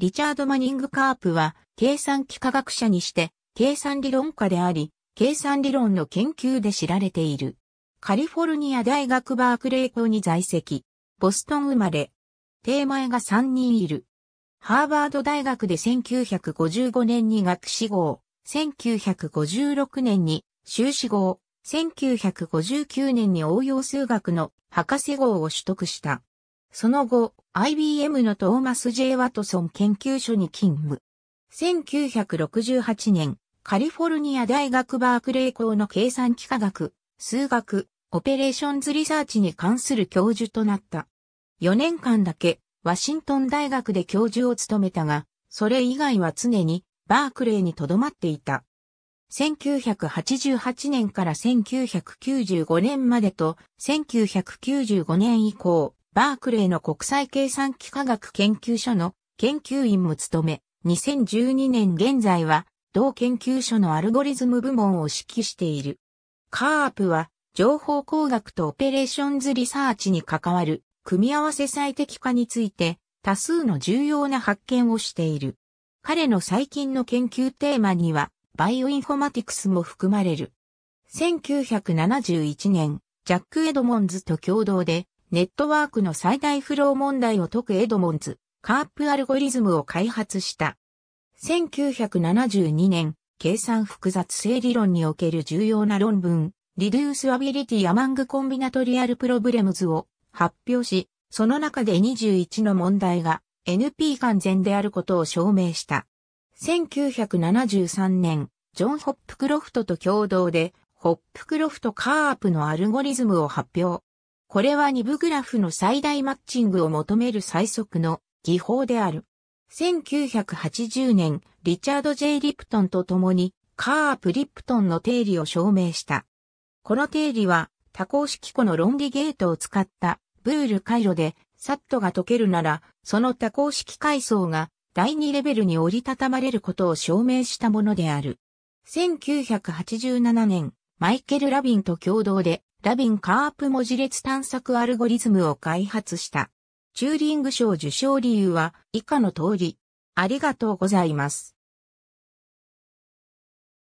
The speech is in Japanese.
リチャード・マニング・カープは、計算機科学者にして、計算理論家であり、計算理論の研究で知られている。カリフォルニア大学バークレー校に在籍。ボストン生まれ。定前が3人いる。ハーバード大学で1955年に学士号、1956年に修士号、1959年に応用数学の博士号を取得した。その後、IBM のトーマス・ジェイ・ワトソン研究所に勤務。1968年、カリフォルニア大学バークレー校の計算機科学、数学、オペレーションズリサーチに関する教授となった。4年間だけ、ワシントン大学で教授を務めたが、それ以外は常にバークレーに留まっていた。1988年から1995年までと1995年以降、バークレーの国際計算機科学研究所の研究員も務め、2012年現在は同研究所のアルゴリズム部門を指揮している。カープは情報工学とオペレーションズリサーチに関わる組み合わせ最適化について多数の重要な発見をしている。彼の最近の研究テーマにはバイオインフォマティクスも含まれる。1971年、ジャック・エドモンズと共同でネットワークの最大フロー問題を解くエドモンズ、カープアルゴリズムを開発した。1972年、計算複雑性理論における重要な論文、リデュースアビリティアマングコンビナトリアルプロブレムズを発表し、その中で21の問題が NP 完全であることを証明した。1973年、ジョン・ホップクロフトと共同で、ホップクロフトカープのアルゴリズムを発表。これは二部グラフの最大マッチングを求める最速の技法である。1980年、リチャード・ J・ リプトンと共に、カープ・リプトンの定理を証明した。この定理は、多項式庫の論理ゲートを使った、ブール回路で、サットが解けるなら、その多項式階層が、第2レベルに折りたたまれることを証明したものである。1987年、マイケル・ラビンと共同で、ラビン・カープ文字列探索アルゴリズムを開発した。チューリング賞受賞理由は以下の通り。ありがとうございます。